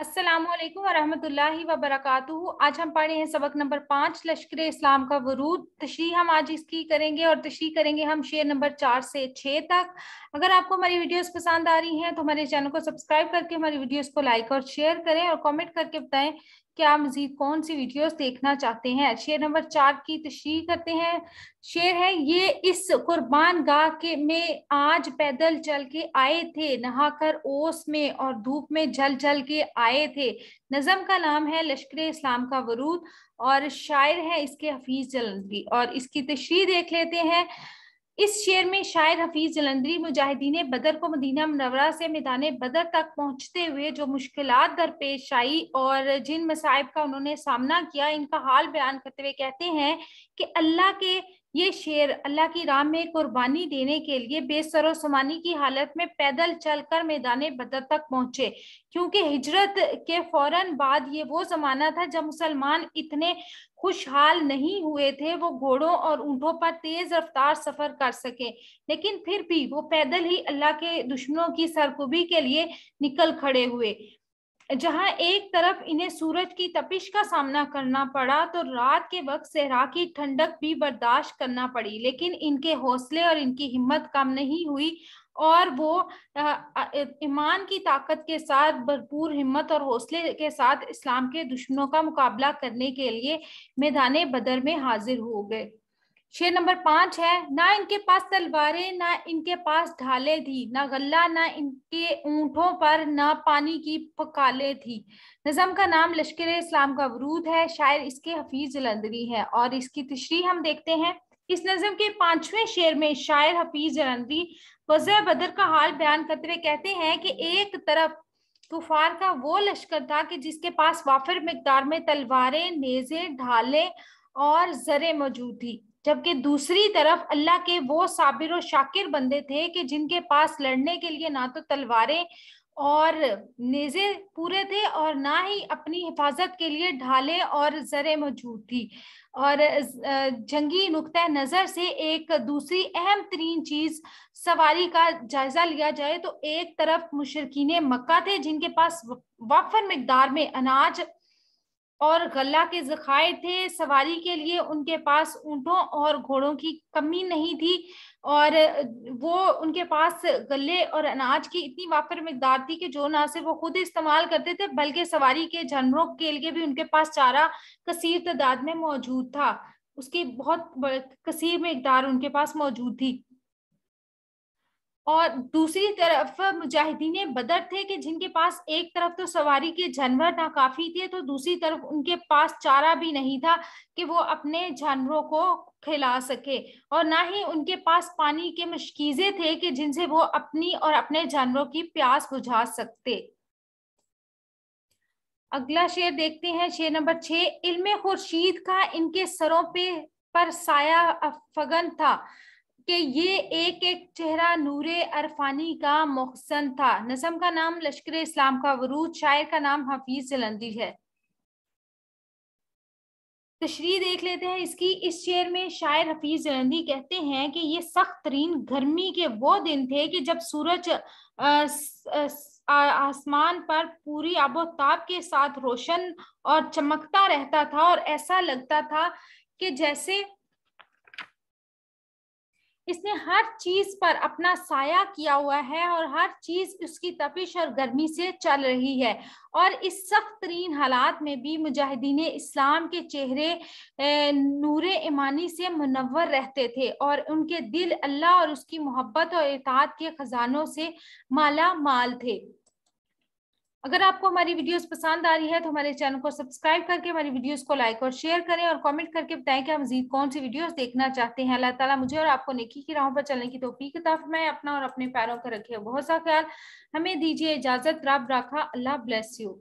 असलकम वरहमतुल्लाहि वबरकू आज हम पढ़े हैं सबक नंबर पाँच लश्कर इस्लाम का वरूद तशरी हम आज इसकी करेंगे और तशरी करेंगे हम शेयर नंबर चार से छः तक अगर आपको हमारी वीडियोस पसंद आ रही हैं तो हमारे चैनल को सब्सक्राइब करके हमारी वीडियोस को लाइक और शेयर करें और कमेंट करके बताएं कि आप मजीद कौन सी वीडियोस देखना चाहते हैं शेर नंबर चार की तशरी करते हैं शेर है ये इस कुर्बान गाह के में आज पैदल चल के आए थे नहाकर ओस में और धूप में जल जल के आए थे नज़म का नाम है लश्कर इस्लाम का वरूद और शायर है इसके हफीज जलंदरी और इसकी तशरी देख लेते हैं इस शेर में शायर हफीज जलंदरी मुजाहिदीन बदर को मदीना मनवरा से मैदान बदर तक पहुंचते हुए जो मुश्किल दरपेश आई और जिन मसाइब का उन्होंने सामना किया इनका हाल बयान करते हुए कहते हैं कि अल्लाह के ये शेर अल्लाह की राम में कुर्बानी देने के लिए बेसरो समानी की हालत में पैदल चलकर मैदान बदर तक पहुंचे क्योंकि हिजरत के फौरन बाद ये वो जमाना था जब मुसलमान इतने खुशहाल नहीं हुए थे वो घोड़ों और ऊंटों पर तेज रफ्तार सफर कर सके लेकिन फिर भी वो पैदल ही अल्लाह के दुश्मनों की सरकुबी के लिए निकल खड़े हुए जहां एक तरफ इन्हें सूरज की तपिश का सामना करना पड़ा तो रात के वक्त सहरा की ठंडक भी बर्दाश्त करना पड़ी लेकिन इनके हौसले और इनकी हिम्मत कम नहीं हुई और वो ईमान की ताकत के साथ भरपूर हिम्मत और हौसले के साथ इस्लाम के दुश्मनों का मुकाबला करने के लिए मैदान बदर में हाजिर हो गए शेर नंबर पांच है ना इनके पास तलवारें ना इनके पास ढाले थी ना गल्ला ना इनके ऊंटों पर ना पानी की पकाले थी नज़म का नाम लश्कर इस्लाम का वरूद है शायर इसके हफीज जलंदरी है और इसकी तशरी हम देखते हैं इस नज़म के पांचवें शेर में शायर हफीज जलंदरी वजह बदर का हाल बयान करते हुए कहते हैं कि एक तरफ कुफार का वो लश्कर था कि जिसके पास वाफिर मकदार में तलवारें नेजे ढाले और जरे मौजूद थी जबकि दूसरी तरफ अल्लाह के वो साबिर और शाकिर बंदे थे कि जिनके पास लड़ने के लिए ना तो तलवारें और नेजे पूरे थे और ना ही अपनी हिफाजत के लिए ढाले और जरे मौजूद थी और जंगी नुक़ नज़र से एक दूसरी अहम तरीन चीज़ सवारी का जायज़ा लिया जाए तो एक तरफ मुशरकिन मक्का थे जिनके पास वफर मकदार में अनाज और गल्ला के जखाए थे सवारी के लिए उनके पास ऊँटों और घोड़ों की कमी नहीं थी और वो उनके पास गले और अनाज की इतनी वाफर मकदार थी कि जो ना सिर्फ वो खुद इस्तेमाल करते थे बल्कि सवारी के जानवरों के लिए भी उनके पास चारा कसीर तादाद में मौजूद था उसकी बहुत कसीर मकदार उनके पास मौजूद थी और दूसरी तरफ मुजाहिदीन बदर थे कि जिनके पास एक तरफ तो सवारी के जानवर नाकाफी थे तो दूसरी तरफ उनके पास चारा भी नहीं था कि वो अपने जानवरों को खिला सके और ना ही उनके पास पानी के मशकीजे थे कि जिनसे वो अपनी और अपने जानवरों की प्यास बुझा सकते अगला शेर देखते हैं शेर नंबर छह इल्म खुर्शीद का इनके सरों पे पर साया फगन था कि ये एक एक चेहरा नूरे अरफानी का मोहसन था नज़म का नाम लश्कर इस्लाम का वरूद शायर का नाम हफीज जलंदी है तशरी देख लेते हैं इसकी इस शेर में शायर हफीज जलंदी कहते हैं कि ये सख्त तरीन गर्मी के वो दिन थे कि जब सूरज आसमान पर पूरी आबोताब के साथ रोशन और चमकता रहता था और ऐसा लगता था कि जैसे इसने हर चीज पर अपना साया किया हुआ है और हर चीज उसकी तपिश और गर्मी से चल रही है और इस सख्त तरीन हालात में भी मुजाहिदीन इस्लाम के चेहरे नूर ईमानी से मुनवर रहते थे और उनके दिल अल्लाह और उसकी मोहब्बत और इतात के खजानों से माला माल थे अगर आपको हमारी वीडियोस पसंद आ रही है तो हमारे चैनल को सब्सक्राइब करके हमारी वीडियोस को लाइक और शेयर करें और कमेंट करके बताएं कि हम मजीद कौन सी वीडियोस देखना चाहते हैं अल्लाह ताला मुझे और आपको नेकी की राहों पर चलने की तोफीक किताब मैं अपना और अपने पैरों का रखे बहुत सा ख्याल हमें दीजिए इजाजत रब राखा अल्लाह ब्लेस यू